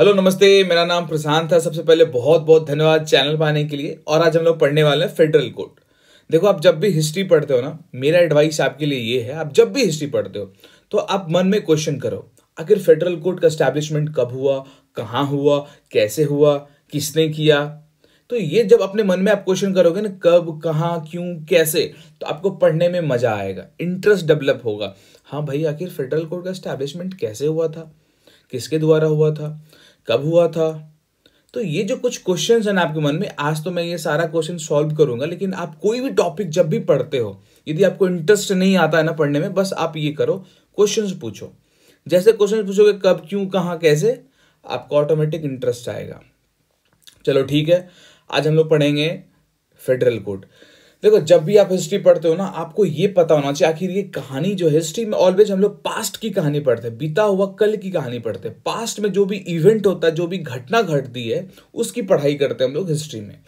Hello नमस्ते मेरा नाम प्रशांत था सबसे पहले बहुत बहुत धन्यवाद चैनल पर आने के लिए और आज हम लोग पढ़ने वाले हैं फेडरल कोर्ट देखो आप जब भी हिस्ट्री पढ़ते हो ना मेरा एडवाइस आपके लिए ये है आप जब भी हिस्ट्री पढ़ते हो तो आप मन में क्वेश्चन करो आखिर फेडरल कोर्ट का स्टैब्लिशमेंट कब हुआ कहाँ हुआ कैसे हुआ किसने किया तो ये जब अपने मन में आप क्वेश्चन करोगे ना कब कहाँ क्यों कैसे तो आपको पढ़ने में मजा आएगा इंटरेस्ट डेवलप होगा हाँ भाई आखिर फेडरल कोर्ट का स्टैब्लिशमेंट कैसे हुआ था किसके द्वारा हुआ था कब हुआ था तो ये जो कुछ क्वेश्चंस हैं आपके मन में आज तो मैं ये सारा क्वेश्चन सॉल्व करूंगा लेकिन आप कोई भी टॉपिक जब भी पढ़ते हो यदि आपको इंटरेस्ट नहीं आता है ना पढ़ने में बस आप ये करो क्वेश्चन पूछो जैसे क्वेश्चन पूछोगे कब क्यों कहाँ कैसे आपको ऑटोमेटिक इंटरेस्ट आएगा चलो ठीक है आज हम लोग पढ़ेंगे फेडरल कोर्ट देखो जब भी आप हिस्ट्री पढ़ते हो ना आपको ये पता होना चाहिए आखिर ये कहानी जो हिस्ट्री में ऑलवेज हम लोग पास्ट की कहानी पढ़ते हैं बीता हुआ कल की कहानी पढ़ते हैं पास्ट में जो भी इवेंट होता है जो भी घटना घटती है उसकी पढ़ाई करते हैं हम लोग हिस्ट्री में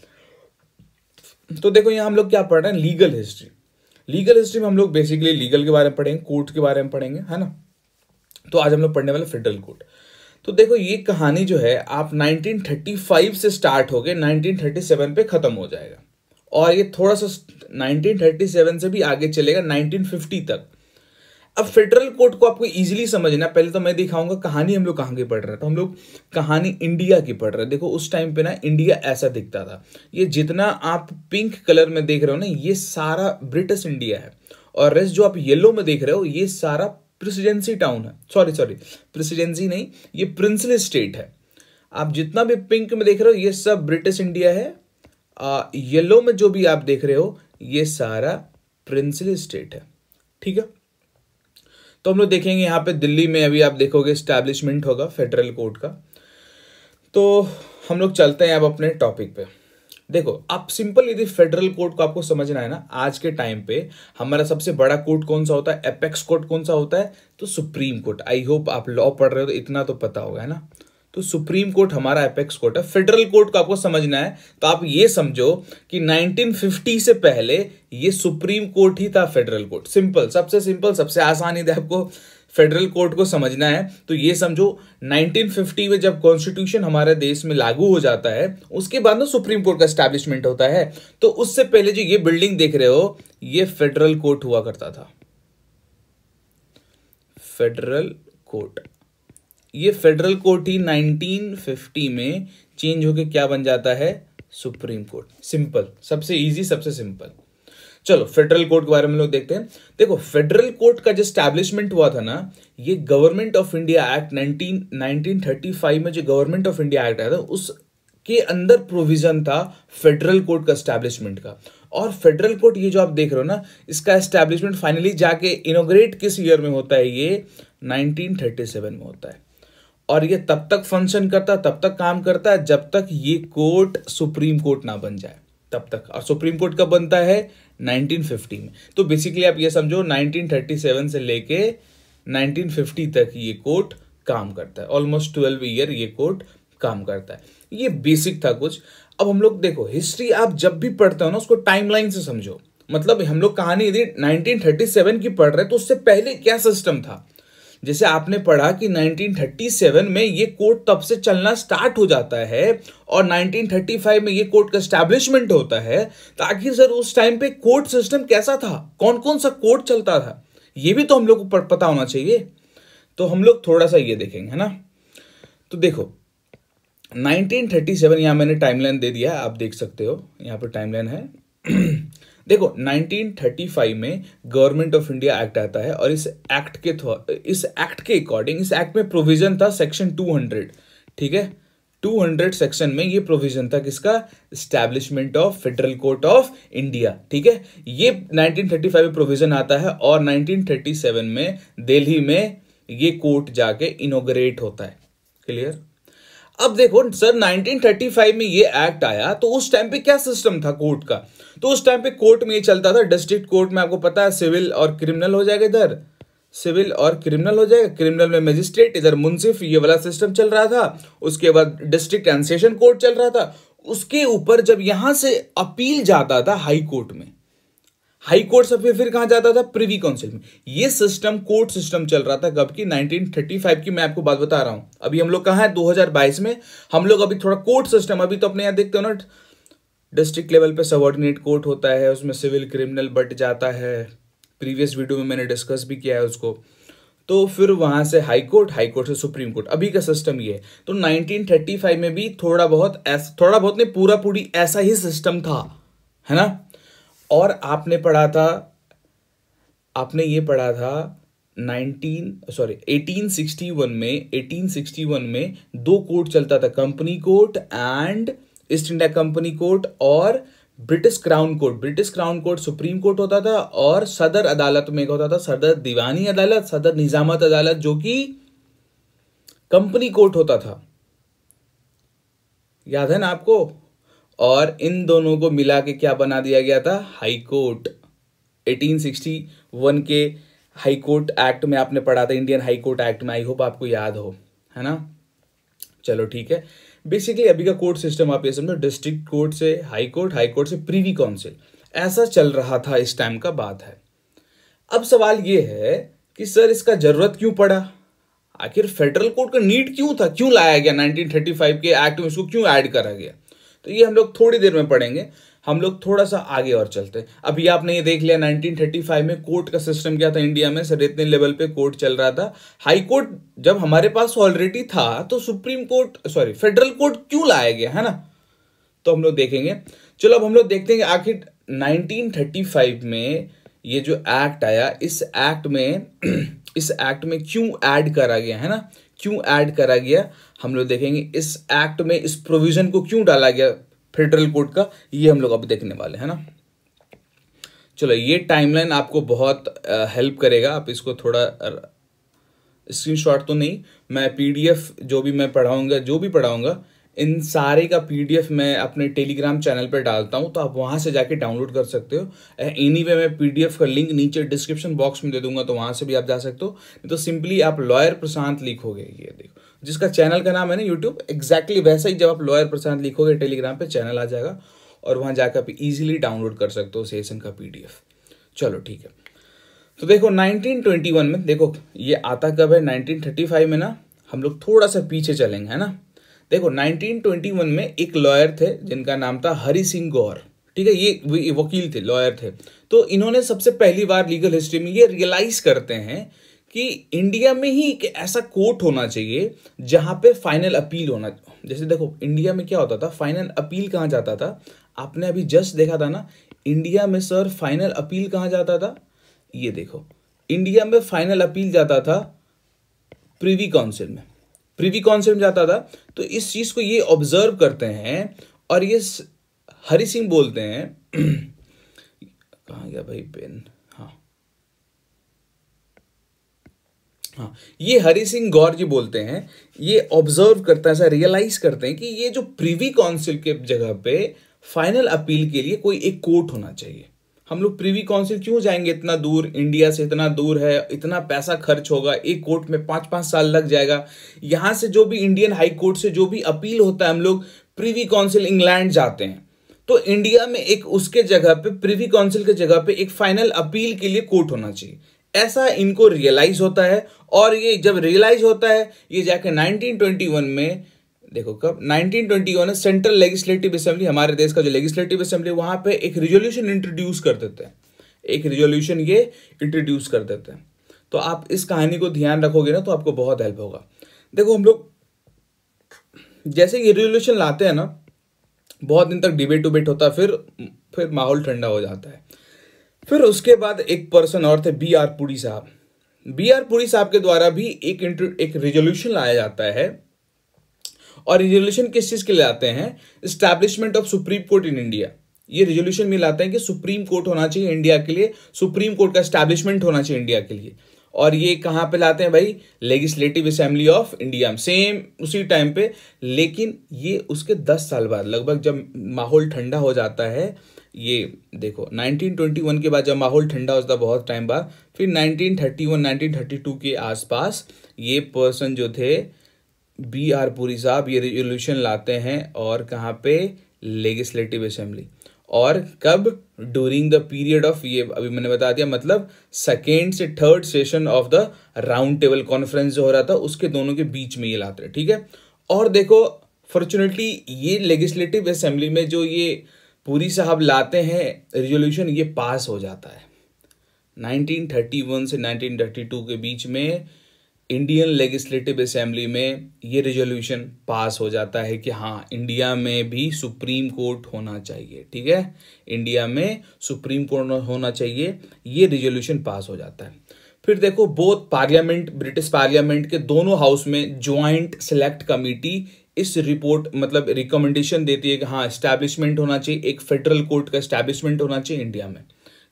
तो देखो यहाँ हम लोग क्या पढ़ रहे हैं लीगल हिस्ट्री लीगल हिस्ट्री में हम लोग बेसिकली लीगल के बारे में पढ़ेंगे कोर्ट के बारे में पढ़ेंगे है ना तो आज हम लोग पढ़ने वाले फेडरल कोर्ट तो देखो ये कहानी जो है आप 1935 से स्टार्ट हो गए 1937 पे खत्म हो जाएगा और ये थोड़ा सा 1937 से भी आगे चलेगा 1950 तक अब फेडरल कोर्ट को आपको इजीली समझना पहले तो मैं दिखाऊंगा कहानी हम लोग कहाँ की पढ़ रहे हैं तो हम लोग कहानी इंडिया की पढ़ रहे हैं देखो उस टाइम पे ना इंडिया ऐसा दिखता था ये जितना आप पिंक कलर में देख रहे हो ना ये सारा ब्रिटिश इंडिया है और रेस्ट जो आप येलो में देख रहे हो ये सारा प्रेसिडेंसी टाउन है सॉरी सॉरी प्रेसिडेंसी नहीं ये प्रिंसली स्टेट है आप जितना भी पिंक में देख रहे हो ये सब ब्रिटिश इंडिया है येलो में जो भी आप देख रहे हो ये सारा प्रिंसली स्टेट है ठीक है तो हम लोग देखेंगे यहाँ पे दिल्ली में अभी आप देखोगे स्टैब्लिशमेंट होगा फेडरल कोर्ट का तो हम लोग चलते हैं अब अपने टॉपिक पे देखो आप सिंपल यदि फेडरल कोर्ट को आपको समझना है ना आज के टाइम पे हमारा सबसे बड़ा कोर्ट कौन सा होता है एपेक्स कोर्ट कौन सा होता है तो सुप्रीम कोर्ट आई होप आप लॉ पढ़ रहे हो तो इतना तो पता होगा है ना तो सुप्रीम कोर्ट हमारा एपेक्स कोर्ट है फेडरल कोर्ट को आपको समझना है तो आप ये समझो कि 1950 से पहले ये सुप्रीम कोर्ट ही था फेडरल कोर्ट सिंपल सबसे सिंपल सबसे आसान ही आपको फेडरल कोर्ट को समझना है तो ये समझो 1950 में जब कॉन्स्टिट्यूशन हमारे देश में लागू हो जाता है उसके बाद ना सुप्रीम कोर्ट का स्टैब्लिशमेंट होता है तो उससे पहले जो ये बिल्डिंग देख रहे हो ये फेडरल कोर्ट हुआ करता था फेडरल कोर्ट ये फेडरल कोर्ट ही 1950 में चेंज होके क्या बन जाता है सुप्रीम कोर्ट सिंपल सबसे इजी सबसे सिंपल चलो फेडरल कोर्ट के बारे में लोग देखते हैं देखो फेडरल कोर्ट का जो स्टैब्लिशमेंट हुआ था ना ये गवर्नमेंट ऑफ इंडिया एक्ट 19 1935 में जो गवर्नमेंट ऑफ इंडिया एक्ट आया था उसके अंदर प्रोविजन था फेडरल कोर्ट का स्टैब्लिशमेंट का और फेडरल कोर्ट ये जो आप देख रहे हो ना इसका स्टैब्लिशमेंट फाइनली जाके इनोग्रेट किस ईयर में होता है ये 1937 में होता है और ये तब तक फंक्शन करता है तब तक काम करता है जब तक ये कोर्ट सुप्रीम कोर्ट ना बन जाए तब तक और सुप्रीम कोर्ट कब बनता है 1950 में तो बेसिकली आप ये समझो 1937 से लेके 1950 तक ये कोर्ट काम करता है ऑलमोस्ट ट्वेल्व ईयर ये कोर्ट काम करता है ये बेसिक था कुछ अब हम लोग देखो हिस्ट्री आप जब भी पढ़ते हो ना उसको टाइमलाइन से समझो मतलब हम लोग कहानी यदि 1937 की पढ़ रहे हैं तो उससे पहले क्या सिस्टम था जैसे आपने पढ़ा कि 1937 में ये कोर्ट तब से चलना स्टार्ट हो जाता है और 1935 में ये कोर्ट का स्टैब्लिशमेंट होता है तो आखिर सर उस टाइम पे कोर्ट सिस्टम कैसा था कौन कौन सा कोर्ट चलता था ये भी तो हम लोग को पता होना चाहिए तो हम लोग थोड़ा सा ये देखेंगे है ना तो देखो 1937 यहाँ मैंने टाइमलाइन दे दिया आप देख सकते हो यहाँ पर टाइमलाइन है देखो 1935 में गवर्नमेंट ऑफ इंडिया एक्ट आता है और इस एक्ट के इस एक्ट के अकॉर्डिंग इस एक्ट में प्रोविजन था सेक्शन 200 ठीक है 200 सेक्शन में ये प्रोविजन था किसका establishment of federal court of India ठीक है ये 1935 में प्रोविजन आता है और 1937 में दिल्ली में ये कोर्ट जाके इनोग्रेट होता है क्लियर अब देखो सर 1935 में ये एक्ट आया तो उस टाइम पे क्या सिस्टम था कोर्ट का तो उस टाइम पे कोर्ट में ये चलता था डिस्ट्रिक्ट कोर्ट में आपको पता है सिविल और क्रिमिनल हो जाएगा इधर सिविल और क्रिमिनल हो जाएगा क्रिमिनल में मजिस्ट्रेट इधर मुंसिफ ये वाला सिस्टम चल रहा था उसके बाद डिस्ट्रिक्ट एंड सेशन कोर्ट चल रहा था उसके ऊपर जब यहां से अपील जाता था हाई कोर्ट में हाई कोर्ट से फिर फिर कहा जाता था प्रिवी काउंसिल में ये सिस्टम कोर्ट सिस्टम चल रहा था कब की 1935 की मैं आपको बात बता रहा हूं अभी हम लोग कहा है 2022 में हम लोग अभी थोड़ा कोर्ट सिस्टम अभी तो अपने यहां देखते हो ना डिस्ट्रिक्ट लेवल पे सबॉर्डिनेट कोर्ट होता है उसमें सिविल क्रिमिनल बट जाता है प्रीवियस वीडियो में मैंने डिस्कस भी किया है उसको तो फिर वहां से हाई कोर्ट हाई कोर्ट से सुप्रीम कोर्ट अभी का सिस्टम ये है तो 1935 में भी थोड़ा बहुत ऐसा थोड़ा बहुत नहीं पूरा पूरी ऐसा ही सिस्टम था है ना और आपने पढ़ा था आपने ये पढ़ा था 19 सॉरी 1861 में 1861 में दो कोर्ट चलता था company court and East India company court और British crown court British crown court supreme court होता था और सदर अदालत में होता था सदर दीवानी अदालत सदर निजामत अदालत जो कि कंपनी कोर्ट होता था याद है ना आपको और इन दोनों को मिला के क्या बना दिया गया था हाई कोर्ट 1861 के हाई कोर्ट एक्ट में आपने पढ़ा था इंडियन हाई कोर्ट एक्ट में आई होप आपको याद हो है ना चलो ठीक है बेसिकली अभी का कोर्ट सिस्टम आप ये समझो डिस्ट्रिक्ट कोर्ट से हाई कोर्ट हाई कोर्ट से प्रीवी काउंसिल ऐसा चल रहा था इस टाइम का बात है अब सवाल ये है कि सर इसका जरूरत क्यों पड़ा आखिर फेडरल कोर्ट का नीड क्यों था क्यों लाया गया 1935 के एक्ट में इसको क्यों ऐड करा गया तो ये हम लोग थोड़ी देर में पढ़ेंगे हम लोग थोड़ा सा आगे और चलते हैं अभी आपने ये देख लिया 1935 में कोर्ट का सिस्टम क्या था इंडिया में सर इतने लेवल पे कोर्ट चल रहा था हाई कोर्ट जब हमारे पास ऑलरेडी था तो supreme court sorry federal court क्यों लाया गया है ना तो हम लोग देखेंगे चलो अब हम लोग देखते हैं आखिर नाइनटीन में ये जो एक्ट आया इस एक्ट में इस एक्ट में क्यों ऐड करा गया है ना क्यों ऐड करा गया हम लोग देखेंगे इस एक्ट में इस प्रोविजन को क्यों डाला गया फेडरल कोर्ट का ये हम लोग अब देखने वाले हैं ना चलो ये टाइमलाइन आपको बहुत हेल्प करेगा आप इसको थोड़ा स्क्रीनशॉट तो नहीं मैं पीडीएफ जो भी मैं पढ़ाऊंगा जो भी पढ़ाऊंगा इन सारे का पीडीएफ मैं अपने टेलीग्राम चैनल पर डालता हूँ तो आप वहाँ से जाके डाउनलोड कर सकते हो एनी वे मैं पीडीएफ का लिंक नीचे डिस्क्रिप्शन बॉक्स में दे दूंगा तो वहाँ से भी आप जा सकते हो नहीं तो सिंपली आप लॉयर प्रशांत लिखोगे ये देखो जिसका चैनल का नाम है ना यूट्यूब एक्जैक्टली वैसा ही जब आप लॉयर प्रशांत लिखोगे टेलीग्राम पर चैनल आ जाएगा और वहाँ जाकर आप ईजिली डाउनलोड कर सकते हो सेशन का पी चलो ठीक है तो देखो 1921 में देखो ये आता कब है 1935 में ना हम लोग थोड़ा सा पीछे चलेंगे है ना देखो 1921 में एक लॉयर थे जिनका नाम था हरि सिंह गौर ठीक है ये वकील थे लॉयर थे तो इन्होंने सबसे पहली बार लीगल हिस्ट्री में ये रियलाइज करते हैं कि इंडिया में ही एक ऐसा कोर्ट होना चाहिए जहां पे फाइनल अपील होना जैसे देखो इंडिया में क्या होता था फाइनल अपील कहाँ जाता था आपने अभी जस्ट देखा था ना इंडिया में सर फाइनल अपील कहाँ जाता था ये देखो इंडिया में फाइनल अपील जाता था प्रीवी काउंसिल में प्रीवी कॉन्सेप्ट में जाता था तो इस चीज़ को ये ऑब्जर्व करते हैं और ये हरि सिंह बोलते हैं कहा गया भाई पेन हाँ हाँ ये हरि सिंह गौर जी बोलते हैं ये ऑब्जर्व करता हैं ऐसा रियलाइज करते हैं कि ये जो प्रीवी काउंसिल के जगह पे फाइनल अपील के लिए कोई एक कोर्ट होना चाहिए हम लोग प्रीवी काउंसिल क्यों जाएंगे इतना दूर इंडिया से इतना दूर है इतना पैसा खर्च होगा एक कोर्ट में पांच पांच साल लग जाएगा यहां से जो भी इंडियन हाई कोर्ट से जो भी अपील होता है हम लोग प्रीवी काउंसिल इंग्लैंड जाते हैं तो इंडिया में एक उसके जगह पे प्रीवी काउंसिल के जगह पे एक फाइनल अपील के लिए कोर्ट होना चाहिए ऐसा इनको रियलाइज होता है और ये जब रियलाइज होता है ये जाके 1921 में देखो कब 1921 में सेंट्रल लेजिस्लेटिव असेंबली हमारे देश का जो लेजिस्लेटिव असेंबली वहां पे एक रिजोल्यूशन इंट्रोड्यूस कर देते हैं एक रिजोल्यूशन ये इंट्रोड्यूस कर देते हैं तो आप इस कहानी को ध्यान रखोगे ना तो आपको बहुत हेल्प होगा देखो हम लोग जैसे ये रिजोल्यूशन लाते हैं ना बहुत दिन तक डिबेट उबेट होता है फिर फिर माहौल ठंडा हो जाता है फिर उसके बाद एक पर्सन और थे बी आर पुरी साहब बी आर पुरी साहब के द्वारा भी एक इंट्र, एक रिजोल्यूशन लाया जाता है और रिजोल्यूशन किस चीज़ के लिए आते हैं establishment of supreme court in India ये रिजोल्यूशन में लाते हैं कि सुप्रीम कोर्ट होना चाहिए इंडिया के लिए सुप्रीम कोर्ट का स्टैब्लिशमेंट होना चाहिए इंडिया के लिए और ये कहाँ पे लाते हैं भाई legislative assembly of India same उसी टाइम पे लेकिन ये उसके दस साल बाद लगभग जब माहौल ठंडा हो जाता है ये देखो 1921 के बाद जब माहौल ठंडा हो जाता बहुत टाइम बाद फिर 1931 1932 के आसपास ये पर्सन जो थे बी आर पुरी साहब ये रेजोल्यूशन लाते हैं और कहाँ पे लेजिस्लेटिव असेंबली और कब ड्यूरिंग द पीरियड ऑफ ये अभी मैंने बता दिया मतलब सेकेंड से third session of the round table conference जो हो रहा था उसके दोनों के बीच में ये लाते हैं ठीक है और देखो फॉर्चुनेटली ये लेजिस्लेटिव असेंबली में जो ये पूरी साहब लाते हैं रेजोल्यूशन ये पास हो जाता है 1931 से 1932 के बीच में इंडियन लेजिस्लेटिव असेंबली में ये रेजोल्यूशन पास हो जाता है कि हाँ इंडिया में भी सुप्रीम कोर्ट होना चाहिए ठीक है इंडिया में सुप्रीम कोर्ट होना चाहिए ये रेजोल्यूशन पास हो जाता है फिर देखो बोथ पार्लियामेंट ब्रिटिश पार्लियामेंट के दोनों हाउस में ज्वाइंट सेलेक्ट कमेटी इस रिपोर्ट मतलब रिकमेंडेशन देती है कि हाँ इस्टेब्लिशमेंट होना चाहिए एक फेडरल कोर्ट का इस्टेब्लिशमेंट होना चाहिए इंडिया में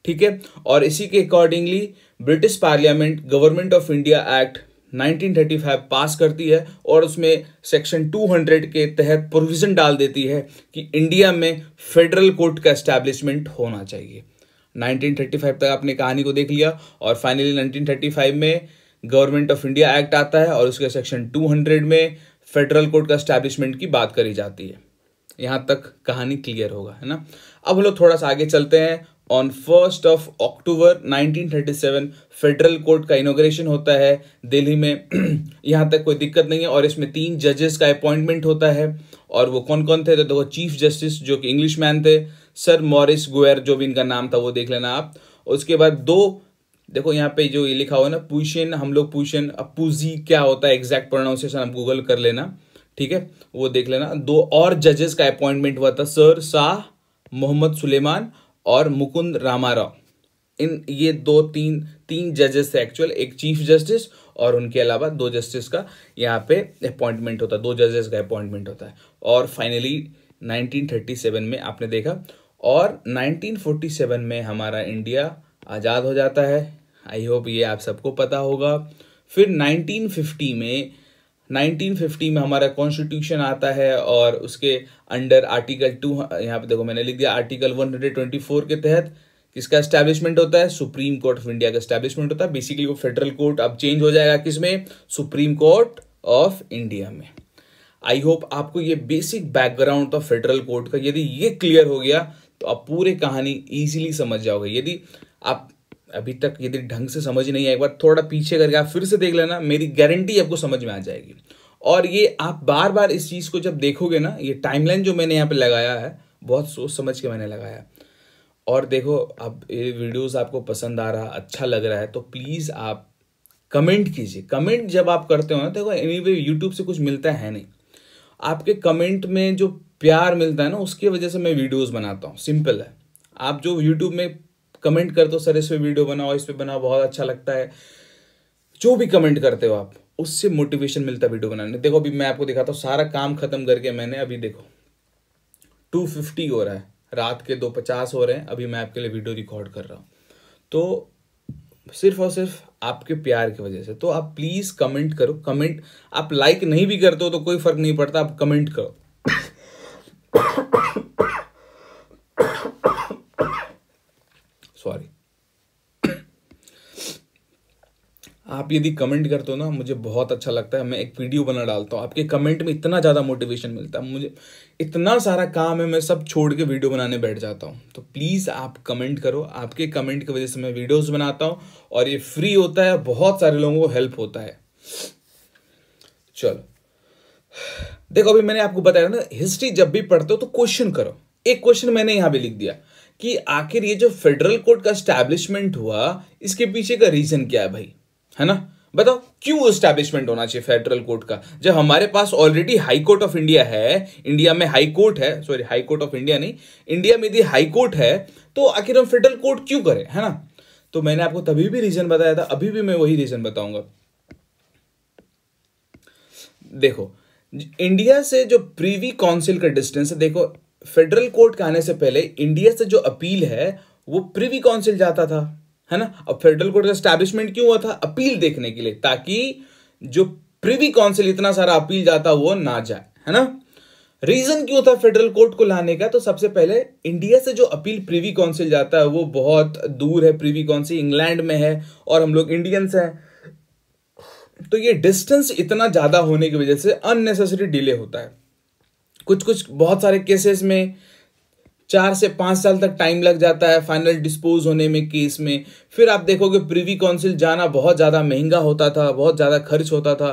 ठीक है और इसी के accordingly British parliament government of India act 1935 pass करती है और उसमें सेक्शन 200 के तहत प्रोविज़न डाल देती है कि इंडिया में फेडरल कोर्ट का इस्टेब्लिशमेंट होना चाहिए 1935 तक आपने कहानी को देख लिया और फाइनली 1935 में गवर्नमेंट ऑफ इंडिया एक्ट आता है और उसके सेक्शन 200 में फेडरल कोर्ट का इस्टेब्लिशमेंट की बात करी जाती है यहाँ तक कहानी क्लियर होगा है ना अब हम लोग थोड़ा सा आगे चलते हैं on first of October 1937 federal court का इनोग्रेशन होता है दिल्ली में यहाँ तक कोई दिक्कत नहीं है और इसमें तीन जजेस का अपॉइंटमेंट होता है और वो कौन कौन थे तो देखो चीफ जस्टिस जो कि इंग्लिश मैन थे सर मॉरिस गोयर जो भी इनका नाम था वो देख लेना आप उसके बाद दो देखो यहाँ पे जो ये लिखा हुआ है ना पूशन हम लोग पूशन अब पूजी क्या होता है एग्जैक्ट प्रोनाउंसिएशन आप गूगल कर लेना ठीक है वो देख लेना दो और जजेस का अपॉइंटमेंट हुआ था सर शाह मोहम्मद सुलेमान और मुकुंद रामाराव इन ये दो तीन तीन जजेस है एक्चुअल एक चीफ जस्टिस और उनके अलावा दो जस्टिस का यहाँ पे अपॉइंटमेंट होता है दो जजेस का अपॉइंटमेंट होता है और फाइनली 1937 में आपने देखा और 1947 में हमारा इंडिया आज़ाद हो जाता है आई होप ये आप सबको पता होगा फिर 1950 में 1950 में हमारा कॉन्स्टिट्यूशन आता है और उसके अंडर आर्टिकल टू यहाँ पे देखो मैंने लिख दिया आर्टिकल 124 के तहत किसका स्टैब्लिशमेंट होता है सुप्रीम कोर्ट ऑफ इंडिया का स्टैब्लिशमेंट होता है बेसिकली वो फेडरल कोर्ट अब चेंज हो जाएगा किसमें सुप्रीम कोर्ट ऑफ इंडिया में आई होप आपको ये बेसिक बैकग्राउंड था फेडरल कोर्ट का यदि ये क्लियर हो गया तो आप पूरे कहानी ईजिली समझ जाओगे यदि आप अभी तक यदि ढंग से समझ नहीं आए एक बार थोड़ा पीछे करके आप फिर से देख लेना मेरी गारंटी आपको समझ में आ जाएगी और ये आप बार बार इस चीज़ को जब देखोगे ना ये टाइमलाइन जो मैंने यहाँ पे लगाया है बहुत सोच समझ के मैंने लगाया और देखो अब ये वीडियोस आपको पसंद आ रहा अच्छा लग रहा है तो प्लीज़ आप कमेंट कीजिए कमेंट जब आप करते हो ना देखो एनी वे यूट्यूब से कुछ मिलता है नहीं आपके कमेंट में जो प्यार मिलता है ना उसकी वजह से मैं वीडियोज़ बनाता हूँ सिंपल है आप जो यूट्यूब में कमेंट कर दो सर इस पर वीडियो बनाओ इस पर बनाओ बहुत अच्छा लगता है जो भी कमेंट करते हो आप उससे मोटिवेशन मिलता है वीडियो बनाने देखो अभी मैं आपको दिखाता हूँ सारा काम खत्म करके मैंने अभी देखो टू फिफ्टी हो रहा है रात के दो पचास हो रहे हैं अभी मैं आपके लिए वीडियो रिकॉर्ड कर रहा हूँ तो सिर्फ और सिर्फ आपके प्यार की वजह से तो आप प्लीज़ कमेंट करो कमेंट आप लाइक नहीं भी करते हो तो कोई फर्क नहीं पड़ता आप कमेंट करो सॉरी आप यदि कमेंट करते हो ना मुझे बहुत अच्छा लगता है मैं एक वीडियो बना डालता हूँ आपके कमेंट में इतना ज़्यादा मोटिवेशन मिलता है मुझे इतना सारा काम है मैं सब छोड़ के वीडियो बनाने बैठ जाता हूँ तो प्लीज़ आप कमेंट करो आपके कमेंट की वजह से मैं वीडियोस बनाता हूँ और ये फ्री होता है बहुत सारे लोगों को हेल्प होता है चलो देखो अभी मैंने आपको बताया ना हिस्ट्री जब भी पढ़ते हो तो क्वेश्चन करो एक क्वेश्चन मैंने यहाँ पर लिख दिया कि आखिर ये जो फेडरल कोर्ट का स्टैब्लिशमेंट हुआ इसके पीछे का रीजन क्या है भाई है ना बताओ क्यों स्टैब्लिशमेंट होना चाहिए फेडरल कोर्ट का जब हमारे पास already high court of India है इंडिया में हाई कोर्ट है sorry high court of India नहीं इंडिया में यदि हाई कोर्ट है तो आखिर हम फेडरल कोर्ट क्यों करें है ना तो मैंने आपको तभी भी रीजन बताया था अभी भी मैं वही रीजन बताऊंगा देखो इंडिया से जो प्रीवी काउंसिल का डिस्टेंस है देखो फेडरल कोर्ट के आने से पहले इंडिया से जो अपील है वो प्रिवी काउंसिल जाता था है ना अब फेडरल कोर्ट का स्टैब्लिशमेंट क्यों हुआ था अपील देखने के लिए ताकि जो प्रिवी काउंसिल इतना सारा अपील जाता वो ना जाए है ना रीजन क्यों था फेडरल कोर्ट को लाने का तो सबसे पहले इंडिया से जो अपील प्रिवी काउंसिल जाता है वो बहुत दूर है प्रिवी काउंसिल इंग्लैंड में है और हम लोग इंडियंस हैं तो ये डिस्टेंस इतना ज़्यादा होने की वजह से अननेसेसरी डिले होता है कुछ कुछ बहुत सारे केसेस में चार से पाँच साल तक टाइम लग जाता है फाइनल डिस्पोज होने में केस में फिर आप देखोगे प्रीवी काउंसिल जाना बहुत ज़्यादा महंगा होता था बहुत ज़्यादा खर्च होता था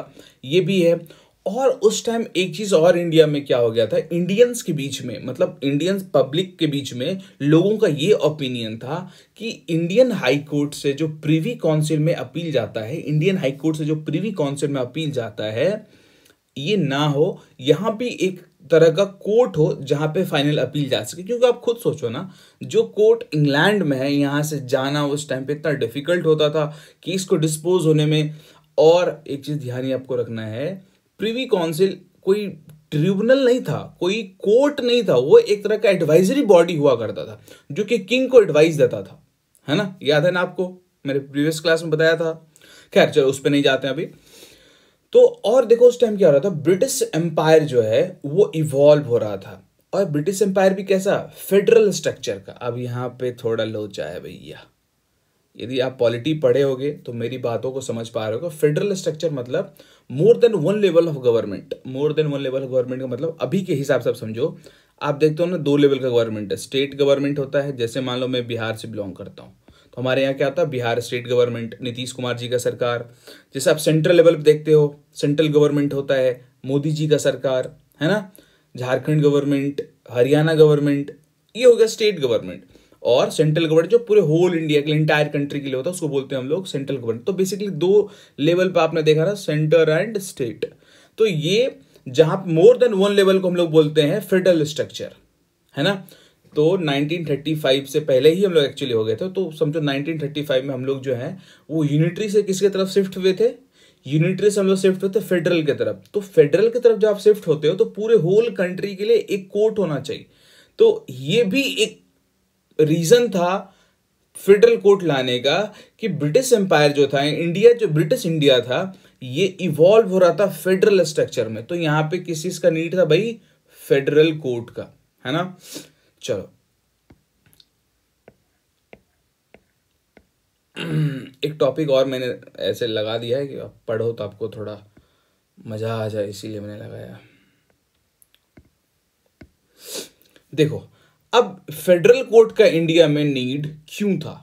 ये भी है और उस टाइम एक चीज़ और इंडिया में क्या हो गया था इंडियंस के बीच में मतलब इंडियंस पब्लिक के बीच में लोगों का ये ओपिनियन था कि इंडियन हाई कोर्ट से जो प्रीवी काउंसिल में अपील जाता है इंडियन हाई कोर्ट से जो प्रीवी काउंसिल में अपील जाता है ये ना हो यहाँ भी एक तरह का कोर्ट हो जहाँ पे फाइनल अपील जा सके क्योंकि आप खुद सोचो ना जो कोर्ट इंग्लैंड में है यहाँ से जाना उस टाइम पे इतना डिफिकल्ट होता था केस को डिस्पोज होने में और एक चीज़ ध्यान ही आपको रखना है प्रीवी काउंसिल कोई ट्रिब्यूनल नहीं था कोई कोर्ट नहीं था वो एक तरह का एडवाइजरी बॉडी हुआ करता था जो कि किंग को एडवाइस देता था है ना याद है ना आपको मेरे प्रीवियस क्लास में बताया था खैर चलो उस पर नहीं जाते अभी तो और देखो उस टाइम क्या हो रहा था ब्रिटिश एम्पायर जो है वो इवॉल्व हो रहा था और ब्रिटिश एम्पायर भी कैसा फेडरल स्ट्रक्चर का अब यहाँ पे थोड़ा लोचा है भैया यदि आप पॉलिटी पढ़े होगे तो मेरी बातों को समझ पा रहे हो फेडरल स्ट्रक्चर मतलब more than one level of government more than one level of government का मतलब अभी के हिसाब से आप समझो आप देखते हो ना दो लेवल का गवर्नमेंट है स्टेट गवर्नमेंट होता है जैसे मान लो मैं बिहार से बिलोंग करता हूँ तो हमारे यहाँ क्या था बिहार स्टेट गवर्नमेंट नीतीश कुमार जी का सरकार जैसे आप सेंट्रल लेवल पर देखते हो सेंट्रल गवर्नमेंट होता है मोदी जी का सरकार है ना झारखंड गवर्नमेंट हरियाणा गवर्नमेंट ये हो गया स्टेट गवर्नमेंट और सेंट्रल गवर्नमेंट जो पूरे होल इंडिया के लिए इंटायर कंट्री के लिए होता है उसको बोलते हैं हम लोग सेंट्रल गवर्नमेंट तो बेसिकली दो लेवल पर आपने देखा ना सेंटर एंड स्टेट तो ये जहां मोर देन वन लेवल को हम लोग बोलते हैं फेडरल स्ट्रक्चर है ना तो 1935 से पहले ही हम लोग एक्चुअली हो गए थे तो समझो 1935 में हम लोग जो है वो यूनिटरी से किसके तरफ शिफ्ट हुए थे यूनिटरी से हम लोग शिफ्ट हुए थे फेडरल की तरफ तो फेडरल की तरफ जब आप शिफ्ट होते हो तो पूरे होल कंट्री के लिए एक कोर्ट होना चाहिए तो ये भी एक रीज़न था फेडरल कोर्ट लाने का कि ब्रिटिश एम्पायर जो था इंडिया जो ब्रिटिश इंडिया था ये इवॉल्व हो रहा था फेडरल स्ट्रक्चर में तो यहां पे किस चीज़ का नीड था भाई फेडरल कोर्ट का है ना चलो एक टॉपिक और मैंने ऐसे लगा दिया है कि आप पढ़ो तो आपको थोड़ा मज़ा आ जाए इसीलिए मैंने लगाया देखो अब फेडरल कोर्ट का इंडिया में नीड क्यों था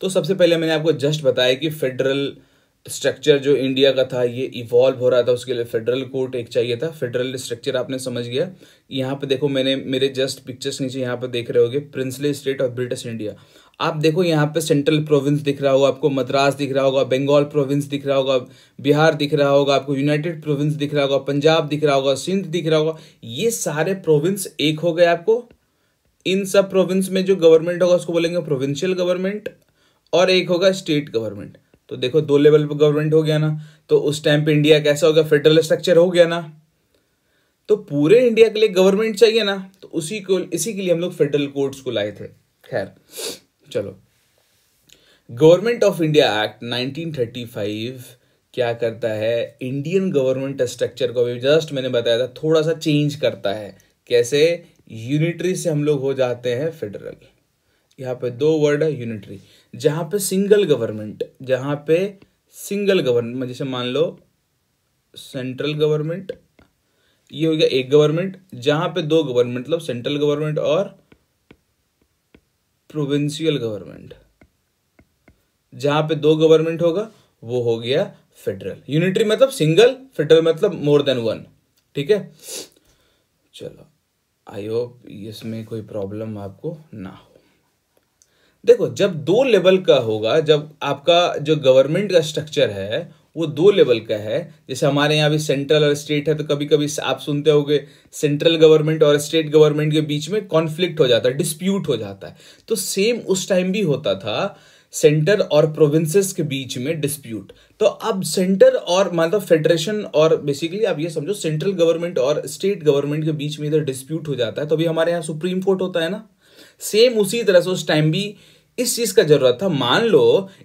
तो सबसे पहले मैंने आपको जस्ट बताया कि फेडरल स्ट्रक्चर जो इंडिया का था ये इवॉल्व हो रहा था उसके लिए फेडरल कोर्ट एक चाहिए था फेडरल स्ट्रक्चर आपने समझ गया यहाँ पे देखो मैंने मेरे जस्ट पिक्चर्स नीचे यहाँ पे देख रहे होगे princely state of British India आप देखो यहाँ पे सेंट्रल प्रोविंस दिख रहा होगा आपको मद्रास दिख रहा होगा बंगाल प्रोविंस दिख रहा होगा बिहार दिख रहा होगा आपको यूनाइटेड प्रोविंस दिख रहा होगा पंजाब दिख रहा होगा सिंध दिख रहा होगा ये सारे प्रोविंस एक हो गए आपको इन सब प्रोविंस में जो गवर्नमेंट होगा उसको बोलेंगे प्रोविंशियल गवर्नमेंट और एक होगा स्टेट गवर्नमेंट तो देखो दो लेवल पर गवर्नमेंट हो गया ना तो उस टाइम पे इंडिया कैसा हो गया फेडरल स्ट्रक्चर हो गया ना तो पूरे इंडिया के लिए गवर्नमेंट चाहिए ना तो उसी को इसी के लिए हम लोग फेडरल कोर्ट्स को लाए थे खैर चलो गवर्नमेंट ऑफ इंडिया एक्ट 1935 क्या करता है इंडियन गवर्नमेंट स्ट्रक्चर को अभी जस्ट मैंने बताया था थोड़ा सा चेंज करता है कैसे यूनिटरी से हम लोग हो जाते हैं फेडरल यहाँ पे दो वर्ड है यूनिटरी जहां पे सिंगल गवर्नमेंट जहां पे सिंगल गवर्नमेंट जैसे मान लो सेंट्रल गवर्नमेंट ये हो गया एक गवर्नमेंट जहां पे दो गवर्नमेंट मतलब सेंट्रल गवर्नमेंट और प्रोविंशियल गवर्नमेंट जहां पे दो गवर्नमेंट होगा वो हो गया फेडरल यूनिटरी मतलब सिंगल फेडरल मतलब मोर देन वन ठीक है चलो आई होप इसमें कोई प्रॉब्लम आपको ना हो देखो जब दो लेवल का होगा जब आपका जो गवर्नमेंट का स्ट्रक्चर है वो दो लेवल का है जैसे हमारे यहाँ भी सेंट्रल और स्टेट है तो कभी कभी आप सुनते हो सेंट्रल गवर्नमेंट और स्टेट गवर्नमेंट के बीच में कॉन्फ्लिक्ट हो जाता है डिस्प्यूट हो जाता है तो सेम उस टाइम भी होता था सेंटर और प्रोविंसेस के बीच में डिस्प्यूट तो अब सेंटर और मतलब फेडरेशन और बेसिकली आप ये समझो सेंट्रल गवर्नमेंट और स्टेट गवर्नमेंट के बीच में इधर डिस्प्यूट हो जाता है तो अभी हमारे यहाँ सुप्रीम कोर्ट होता है ना सेम उसी तरह से उस टाइम भी इस चीज का जरूरत था मान लो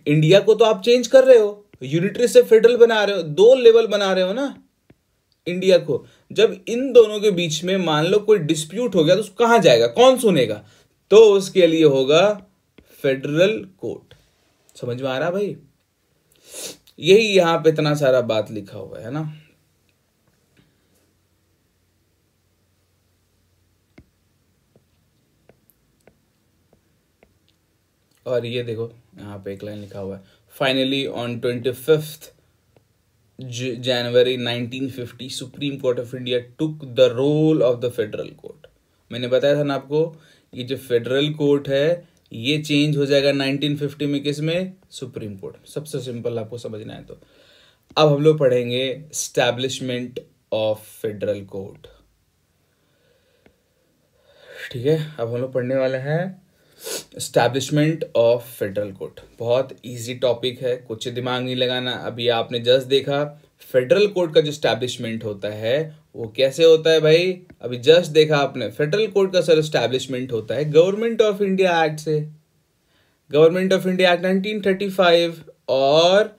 इंडिया को तो आप चेंज कर रहे हो यूनिटरी से फेडरल बना रहे हो दो लेवल बना रहे हो ना इंडिया को जब इन दोनों के बीच में मान लो कोई डिस्प्यूट हो गया तो कहां जाएगा कौन सुनेगा तो उसके लिए होगा फेडरल कोर्ट समझ में आ रहा भाई यही यहां पे इतना सारा बात लिखा हुआ है ना और ये देखो यहाँ पे एक लाइन लिखा हुआ है finally on twenty fifth January 1950 Supreme court of India took the role of the federal court मैंने बताया था ना आपको ये जो फेडरल कोर्ट है ये चेंज हो जाएगा 1950 में किस में सुप्रीम कोर्ट सबसे सिंपल आपको समझना है तो अब हम लोग पढ़ेंगे स्टैब्लिशमेंट ऑफ फेडरल कोर्ट ठीक है अब हम लोग पढ़ने वाले हैं इस्टेब्लिशमेंट ऑफ फेडरल कोर्ट बहुत इजी टॉपिक है कुछ दिमाग नहीं लगाना अभी आपने जस्ट देखा फेडरल कोर्ट का जो इस्टेब्लिशमेंट होता है वो कैसे होता है भाई अभी जस्ट देखा आपने फेडरल कोर्ट का सर इस्टेब्लिशमेंट होता है गवर्नमेंट ऑफ इंडिया एक्ट से Government of India Act nineteen thirty five और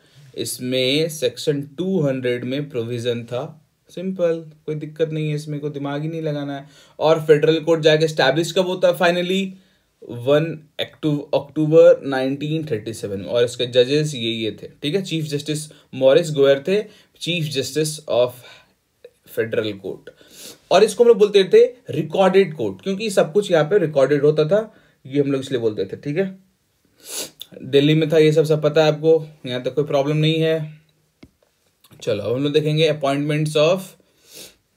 इसमें सेक्शन टू हंड्रेड में प्रोविजन था सिंपल कोई दिक्कत नहीं है इसमें कोई दिमाग ही नहीं लगाना है और फेडरल कोर्ट जाके स्टैब्लिश कब होता है फाइनली वन अक्टूबर 1937 और इसके जजेस ये ये थे ठीक है चीफ जस्टिस मॉरिस गोयर थे chief justice of federal court और इसको हम लोग बोलते थे रिकॉर्डेड कोर्ट क्योंकि सब कुछ यहाँ पे रिकॉर्डेड होता था ये हम लोग इसलिए बोलते थे ठीक है दिल्ली में था ये सब सब पता है आपको यहाँ तक कोई प्रॉब्लम नहीं है चलो हम लोग देखेंगे अपॉइंटमेंट्स ऑफ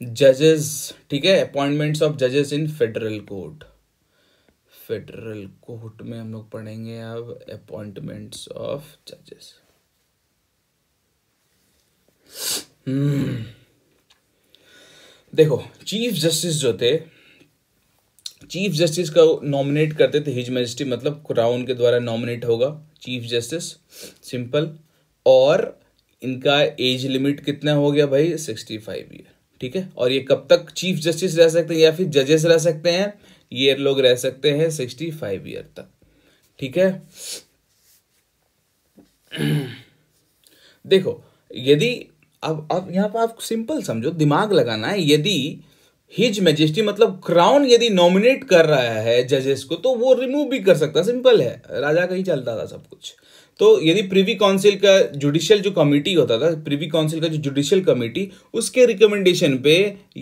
जजेस ठीक है अपॉइंटमेंट्स ऑफ जजेस in federal court federal court में हम लोग पढ़ेंगे अब अपॉइंटमेंट्स ऑफ जजेस हम्म। देखो चीफ जस्टिस जो थे चीफ जस्टिस का नॉमिनेट करते थे हिज मैजिस्ट्री मतलब क्राउन के द्वारा नॉमिनेट होगा चीफ जस्टिस सिंपल और इनका एज लिमिट कितना हो गया भाई सिक्सटी फाइव ईयर ठीक है और ये कब तक चीफ जस्टिस रह सकते हैं या फिर जजेस रह सकते हैं ईयर लोग रह सकते हैं सिक्सटी फाइव ईयर तक ठीक है देखो यदि अब अब यहाँ पर आप सिंपल समझो दिमाग लगाना है यदि हिज मेजेस्टी मतलब क्राउन यदि नॉमिनेट कर रहा है जजेस को तो वो रिमूव भी कर सकता सिंपल है राजा का ही चलता था सब कुछ तो यदि प्रीवी काउंसिल का जुडिशियल जो कमेटी होता था प्रीवी काउंसिल का जो जुडिशियल कमेटी उसके रिकमेंडेशन पे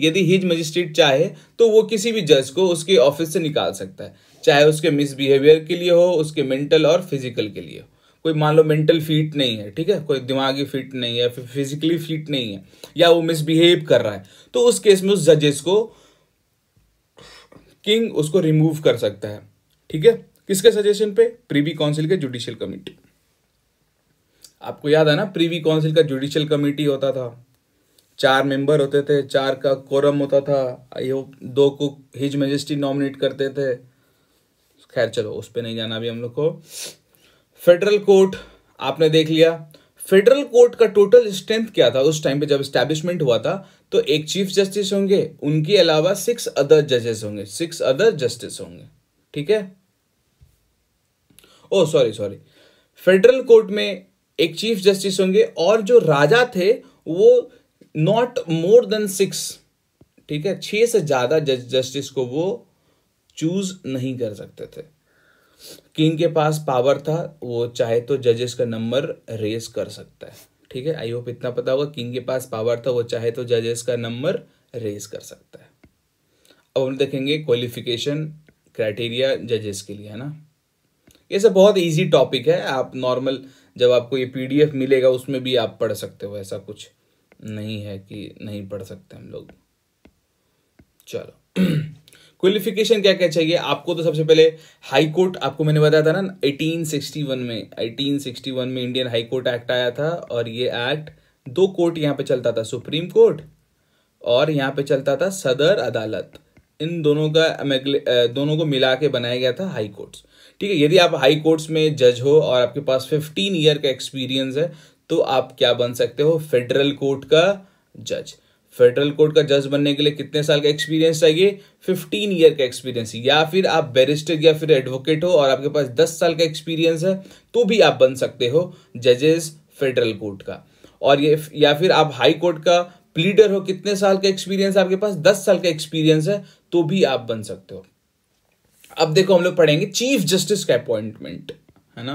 यदि हिज मजिस्ट्रेट चाहे तो वो किसी भी जज को उसके ऑफिस से निकाल सकता है चाहे उसके मिसबिहेवियर के लिए हो उसके मेंटल और फिजिकल के लिए हो कोई मान लो मेंटल फिट नहीं है ठीक है कोई दिमागी फिट नहीं है फिजिकली फिट नहीं है या वो मिसबिहेव कर रहा है तो उस केस में उस जजेस को किंग उसको रिमूव कर सकता है ठीक है किसके सजेशन पे प्रीवी काउंसिल के जुडिशियल कमेटी आपको याद है ना प्रीवी काउंसिल का जुडिशियल कमेटी होता था चार मेंबर होते थे चार का कोरम होता था ये दो को हिज मेजेस्टी नॉमिनेट करते थे खैर चलो उस पर नहीं जाना अभी हम लोग को फेडरल कोर्ट आपने देख लिया फेडरल कोर्ट का टोटल स्ट्रेंथ क्या था उस टाइम पे जब स्टैब्लिशमेंट हुआ था तो एक चीफ जस्टिस होंगे उनके अलावा सिक्स अदर जजेस होंगे सिक्स अदर जस्टिस होंगे ठीक है oh sorry sorry federal court में एक चीफ जस्टिस होंगे और जो राजा थे वो नॉट मोर देन सिक्स ठीक है छह से ज़्यादा जज जस्टिस को वो चूज नहीं कर सकते थे किंग के पास पावर था वो चाहे तो जजेस का नंबर रेस कर सकता है ठीक है आई होप इतना पता होगा किंग के पास पावर था वो चाहे तो जजेस का नंबर रेस कर सकता है अब हम देखेंगे क्वालिफिकेशन क्राइटेरिया जजेस के लिए है ना ये सब बहुत इजी टॉपिक है आप नॉर्मल जब आपको ये पीडीएफ मिलेगा उसमें भी आप पढ़ सकते हो ऐसा कुछ नहीं है कि नहीं पढ़ सकते हम लोग चलो क्वालिफिकेशन क्या क्या चाहिए आपको तो सबसे पहले हाई कोर्ट आपको मैंने बताया था ना 1861 में 1861 में इंडियन हाई कोर्ट एक्ट आया था और ये एक्ट दो कोर्ट यहाँ पे चलता था सुप्रीम कोर्ट और यहाँ पे चलता था सदर अदालत इन दोनों का दोनों को मिला के बनाया गया था हाई कोर्ट्स ठीक है यदि आप हाई कोर्ट्स में जज हो और आपके पास फिफ्टीन ईयर का एक्सपीरियंस है तो आप क्या बन सकते हो फेडरल कोर्ट का जज फेडरल कोर्ट का जज बनने के लिए कितने साल का एक्सपीरियंस चाहिए फिफ्टीन ईयर का एक्सपीरियंस या फिर आप बैरिस्टर या फिर एडवोकेट हो और आपके पास दस साल का एक्सपीरियंस है तो भी आप बन सकते हो जजेस फेडरल कोर्ट का और ये या फिर आप हाई कोर्ट का प्लीडर हो कितने साल का एक्सपीरियंस आपके पास दस साल का एक्सपीरियंस है तो भी आप बन सकते हो अब देखो हम लोग पढ़ेंगे चीफ जस्टिस का अपॉइंटमेंट है ना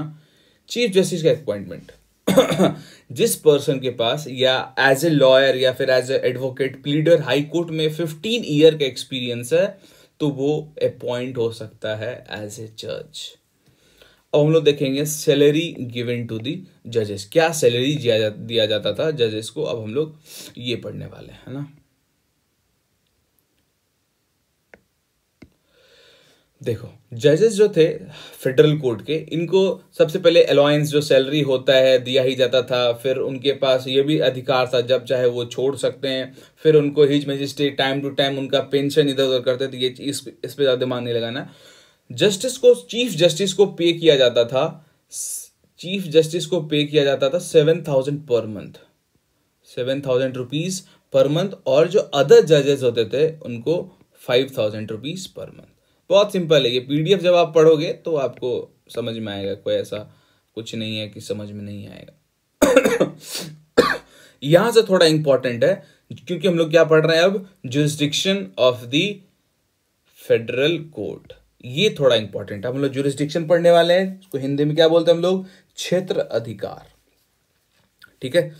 चीफ जस्टिस का अपॉइंटमेंट जिस पर्सन के पास या एज ए लॉयर या फिर as a advocate pleader high court में फिफ्टीन ईयर का एक्सपीरियंस है तो वो अपॉइंट हो सकता है एज ए जज अब हम लोग देखेंगे सैलरी गिवन टू दी जजेस क्या सैलरी दिया, जाता था जजेस को अब हम लोग ये पढ़ने वाले हैं ना देखो जजेस जो थे फेडरल कोर्ट के इनको सबसे पहले अलाउंस जो सैलरी होता है दिया ही जाता था फिर उनके पास ये भी अधिकार था जब चाहे वो छोड़ सकते हैं फिर उनको his magistrate time to time उनका पेंशन इधर उधर करते थे ये इस इस पर ज़्यादा दिमाग नहीं लगाना जस्टिस को चीफ जस्टिस को पे किया जाता था चीफ जस्टिस को पे किया जाता था seven thousand per month seven thousand rupees per month और जो अदर जजेस होते थे उनको five thousand rupees per month बहुत सिंपल है ये पीडीएफ जब आप पढ़ोगे तो आपको समझ में आएगा कोई ऐसा कुछ नहीं है कि समझ में नहीं आएगा यहां से थोड़ा इंपॉर्टेंट है क्योंकि हम लोग क्या पढ़ रहे हैं अब jurisdiction of the federal court ये थोड़ा इंपॉर्टेंट है हम लोग जुरिस्डिक्शन पढ़ने वाले हैं इसको हिंदी में क्या बोलते हैं हम लोग क्षेत्र अधिकार ठीक है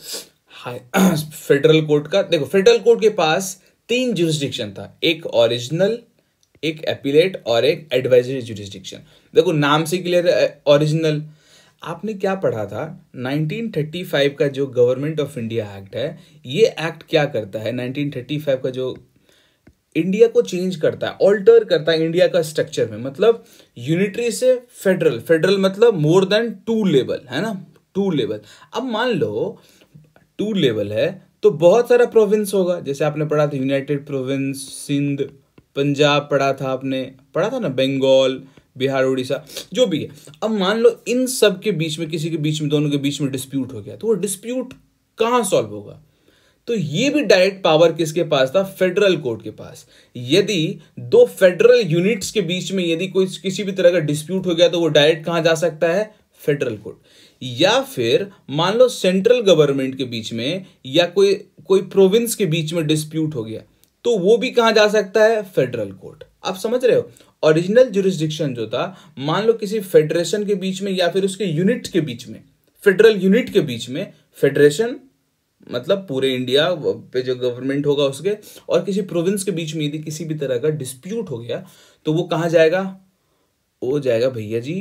फेडरल कोर्ट का देखो फेडरल कोर्ट के पास तीन जुरिस्डिक्शन था एक ओरिजिनल एक एपिलेट और एक एडवाइजरी जुरिस्डिक्शन देखो नाम से क्लियर ओरिजिनल आपने क्या पढ़ा था 1935 का जो गवर्नमेंट ऑफ इंडिया एक्ट है ये एक्ट क्या करता है 1935 का जो इंडिया को चेंज करता है ऑल्टर करता है इंडिया का स्ट्रक्चर में मतलब यूनिटरी से फेडरल फेडरल मतलब मोर देन टू लेवल है ना टू लेवल अब मान लो टू लेवल है तो बहुत सारा प्रोविंस होगा जैसे आपने पढ़ा था यूनाइटेड प्रोविंस सिंध पंजाब पढ़ा था आपने पढ़ा था ना बंगाल बिहार उड़ीसा जो भी है अब मान लो इन सब के बीच में किसी के बीच में दोनों के बीच में डिस्प्यूट हो गया तो वो डिस्प्यूट कहाँ सॉल्व होगा तो ये भी डायरेक्ट पावर किसके पास था फेडरल कोर्ट के पास यदि दो फेडरल यूनिट्स के बीच में यदि कोई किसी भी तरह का डिस्प्यूट हो गया तो वो डायरेक्ट कहाँ जा सकता है फेडरल कोर्ट या फिर मान लो सेंट्रल गवर्नमेंट के बीच में या कोई कोई प्रोविंस के बीच में डिस्प्यूट हो गया तो वो भी कहा जा सकता है फेडरल कोर्ट आप समझ रहे हो ओरिजिनल जुरिस्डिक्शन जो था मान लो किसी फेडरेशन के बीच में या फिर उसके यूनिट के बीच में फेडरल यूनिट के बीच में फेडरेशन मतलब पूरे इंडिया पे जो गवर्नमेंट होगा उसके और किसी प्रोविंस के बीच में यदि किसी भी तरह का डिस्प्यूट हो गया तो वो कहाँ जाएगा वो जाएगा भैया जी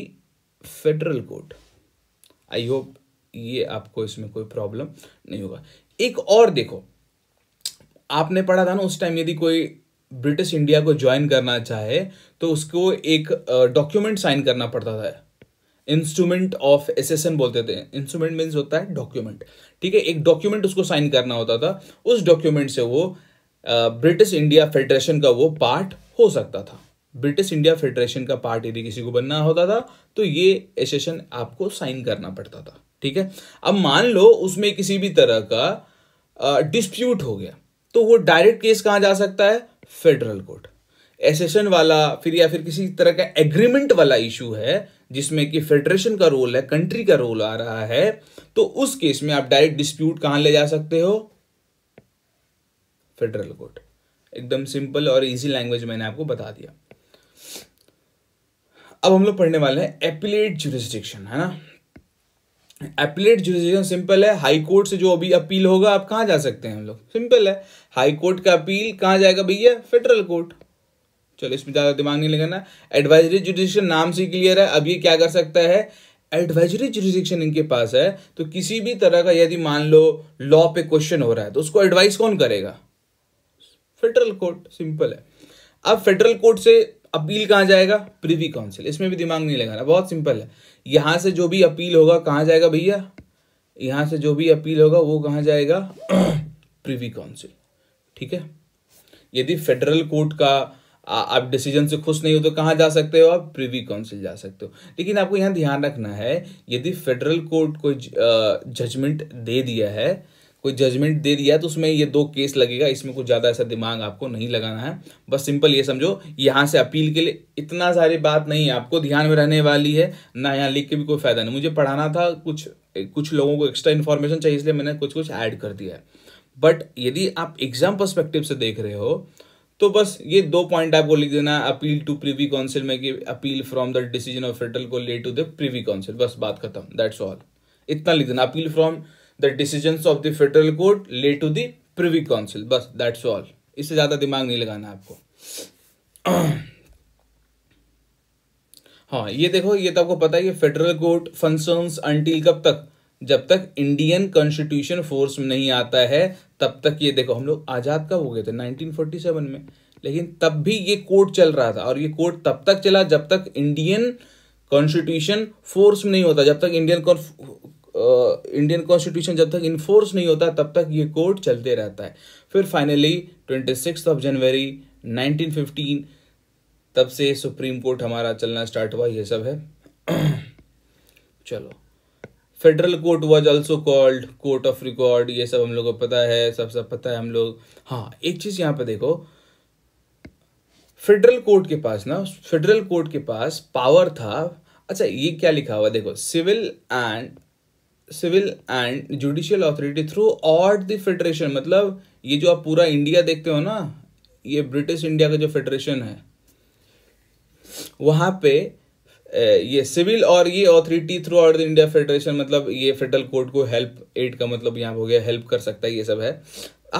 फेडरल कोर्ट आई होप ये आपको इसमें कोई प्रॉब्लम नहीं होगा एक और देखो आपने पढ़ा था ना उस टाइम यदि कोई ब्रिटिश इंडिया को ज्वाइन करना चाहे तो उसको एक डॉक्यूमेंट साइन करना पड़ता था इंस्ट्रूमेंट ऑफ एसेसन बोलते थे इंस्ट्रूमेंट मीन्स होता है डॉक्यूमेंट ठीक है एक डॉक्यूमेंट उसको साइन करना होता था उस डॉक्यूमेंट से वो ब्रिटिश इंडिया फेडरेशन का वो पार्ट हो सकता था ब्रिटिश इंडिया फेडरेशन का पार्ट यदि किसी को बनना होता था तो ये एसेसन आपको साइन करना पड़ता था ठीक है अब मान लो उसमें किसी भी तरह का डिस्प्यूट हो गया तो वो डायरेक्ट केस कहाँ जा सकता है फेडरल कोर्ट एसेशन वाला फिर या फिर किसी तरह का एग्रीमेंट वाला इशू है जिसमें कि फेडरेशन का रोल है कंट्री का रोल आ रहा है तो उस केस में आप डायरेक्ट डिस्प्यूट कहां ले जा सकते हो फेडरल कोर्ट एकदम सिंपल और इजी लैंग्वेज मैंने आपको बता दिया अब हम लोग पढ़ने वाले हैं एपिलेट जुरिस्डिक्शन है ना एप्लेट जुडिशन सिंपल है हाई कोर्ट से जो अभी अपील होगा आप कहाँ जा सकते हैं हम लोग सिंपल है हाई कोर्ट का अपील कहाँ जाएगा भैया फेडरल कोर्ट चलो इसमें ज़्यादा दिमाग नहीं लगाना एडवाइजरी जुडिशन नाम से क्लियर है अब ये क्या कर सकता है एडवाइजरी जुडिशन इनके पास है तो किसी भी तरह का यदि मान लो लॉ पे क्वेश्चन हो रहा है तो उसको एडवाइस कौन करेगा फेडरल कोर्ट सिंपल है अब फेडरल कोर्ट से अपील कहाँ जाएगा प्रीवी काउंसिल इसमें भी दिमाग नहीं लगाना बहुत सिंपल है यहाँ से जो भी अपील होगा कहाँ जाएगा भैया यहाँ से जो भी अपील होगा वो कहाँ जाएगा प्रिवी काउंसिल ठीक है यदि फेडरल कोर्ट का आ, आप डिसीजन से खुश नहीं हो तो कहाँ जा सकते हो आप प्रिवी काउंसिल जा सकते हो लेकिन आपको यहाँ ध्यान रखना है यदि फेडरल कोर्ट कोई जजमेंट दे दिया है कोई जजमेंट दे दिया तो उसमें ये दो केस लगेगा इसमें कुछ ज़्यादा ऐसा दिमाग आपको नहीं लगाना है बस सिंपल ये समझो यहाँ से अपील के लिए इतना सारी बात नहीं है आपको ध्यान में रहने वाली है ना यहाँ लिख के भी कोई फ़ायदा नहीं मुझे पढ़ाना था कुछ कुछ लोगों को एक्स्ट्रा इन्फॉर्मेशन चाहिए इसलिए मैंने कुछ कुछ ऐड कर दिया है बट यदि आप एग्जाम परस्पेक्टिव से देख रहे हो तो बस ये दो पॉइंट आपको लिख देना है अपील टू प्रीवी काउंसिल में कि appeal from the decision of federal को lie to the Privi council बस बात खत्म दैट्स ऑल इतना लिख देना appeal from the decision of the federal court lie to the privy council बस दैट्स ऑल इससे ज़्यादा दिमाग नहीं लगाना आपको हाँ ये देखो ये तो आपको पता है फेडरल कोर्ट फंक्शन अंटिल कब तक जब तक इंडियन कॉन्स्टिट्यूशन फोर्स में नहीं आता है तब तक ये देखो हम लोग आज़ाद कब हो गए थे 1947 में लेकिन तब भी ये कोर्ट चल रहा था और ये कोर्ट तब तक चला जब तक इंडियन कॉन्स्टिट्यूशन फोर्स में नहीं होता जब तक इंडियन इंडियन कॉन्स्टिट्यूशन जब तक इन्फोर्स नहीं होता तब तक ये कोर्ट चलते रहता है फिर finally twenty six of January nineteen fifteen तब से सुप्रीम कोर्ट हमारा चलना स्टार्ट हुआ ये सब है चलो federal court was also called court of record ये सब हम लोग को पता है सब सब पता है हम लोग हाँ एक चीज़ यहाँ पे देखो फेडरल कोर्ट के पास ना फेडरल कोर्ट के पास पावर था अच्छा ये क्या लिखा हुआ देखो civil and civil and judicial authority throughout the federation मतलब ये जो आप पूरा इंडिया देखते हो ना ये ब्रिटिश इंडिया का जो फेडरेशन है वहां पे ये सिविल और ये authority throughout the India federation मतलब ये फेडरल कोर्ट को हेल्प एड का मतलब यहाँ हो गया हेल्प कर सकता है ये सब है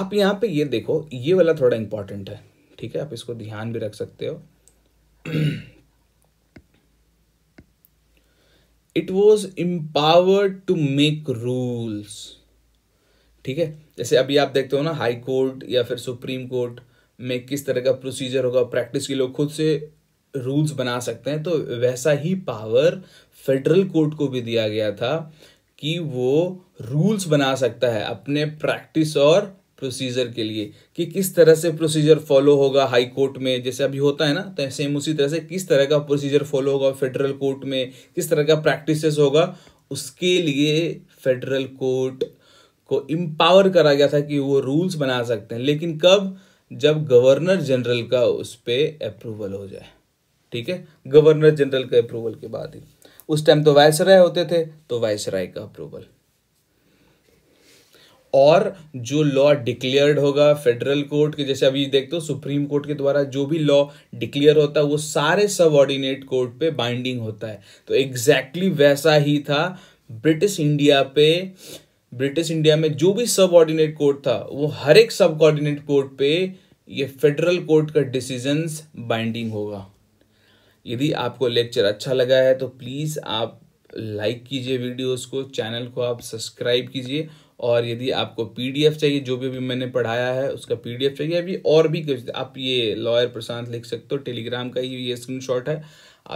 आप यहाँ पे ये देखो ये वाला थोड़ा इंपॉर्टेंट है ठीक है आप इसको ध्यान भी रख सकते हो it was empowered to make rules ठीक है जैसे अभी आप देखते हो ना हाई कोर्ट या फिर सुप्रीम कोर्ट में किस तरह का प्रोसीजर होगा प्रैक्टिस के लोग खुद से रूल्स बना सकते हैं तो वैसा ही पावर फेडरल कोर्ट को भी दिया गया था कि वो रूल्स बना सकता है अपने प्रैक्टिस और प्रोसीजर के लिए कि किस तरह से प्रोसीजर फॉलो होगा हाई कोर्ट में जैसे अभी होता है ना तो सेम उसी तरह से किस तरह का प्रोसीजर फॉलो होगा फेडरल कोर्ट में किस तरह का प्रैक्टिस होगा उसके लिए फेडरल कोर्ट को इम्पावर करा गया था कि वो रूल्स बना सकते हैं लेकिन कब जब गवर्नर जनरल का उस पर अप्रूवल हो जाए ठीक है गवर्नर जनरल के अप्रूवल के बाद ही उस टाइम तो वायसराय होते थे तो वायसराय का अप्रूवल और जो लॉ डिक्लेयर्ड होगा फेडरल कोर्ट के जैसे अभी देख दो सुप्रीम कोर्ट के द्वारा जो भी लॉ डिक्लेयर होता है वो सारे सब ऑर्डिनेट कोर्ट पे बाइंडिंग होता है तो एग्जैक्टली exactly वैसा ही था ब्रिटिश इंडिया पे ब्रिटिश इंडिया में जो भी सब ऑर्डिनेट कोर्ट था वो हर एक सब ऑर्डिनेट कोर्ट पे ये फेडरल कोर्ट का डिसीजन बाइंडिंग होगा यदि आपको लेक्चर अच्छा लगा है तो प्लीज़ आप लाइक कीजिए वीडियोस को चैनल को आप सब्सक्राइब कीजिए और यदि आपको पीडीएफ चाहिए जो भी अभी मैंने पढ़ाया है उसका पीडीएफ चाहिए अभी और भी कुछ आप ये लॉयर प्रशांत लिख सकते हो टेलीग्राम का ही ये स्क्रीनशॉट है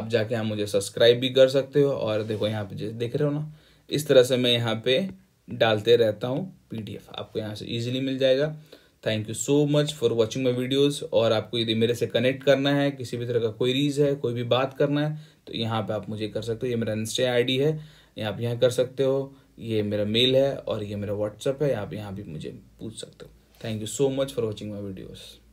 आप जाके यहाँ मुझे सब्सक्राइब भी कर सकते हो और देखो यहाँ पे देख रहे हो ना इस तरह से मैं यहाँ पे डालते रहता हूँ पीडीएफ आपको यहाँ से ईजिली मिल जाएगा thank you so much for watching my videos और आपको यदि मेरे से कनेक्ट करना है किसी भी तरह का क्वेरीज है कोई भी बात करना है तो यहाँ पर आप मुझे कर सकते हो ये मेरा इंस्टा आई है यहाँ आप यहाँ कर सकते हो ये मेरा मेल है और ये मेरा व्हाट्सअप है आप यहाँ भी मुझे पूछ सकते हो thank you so much for watching my videos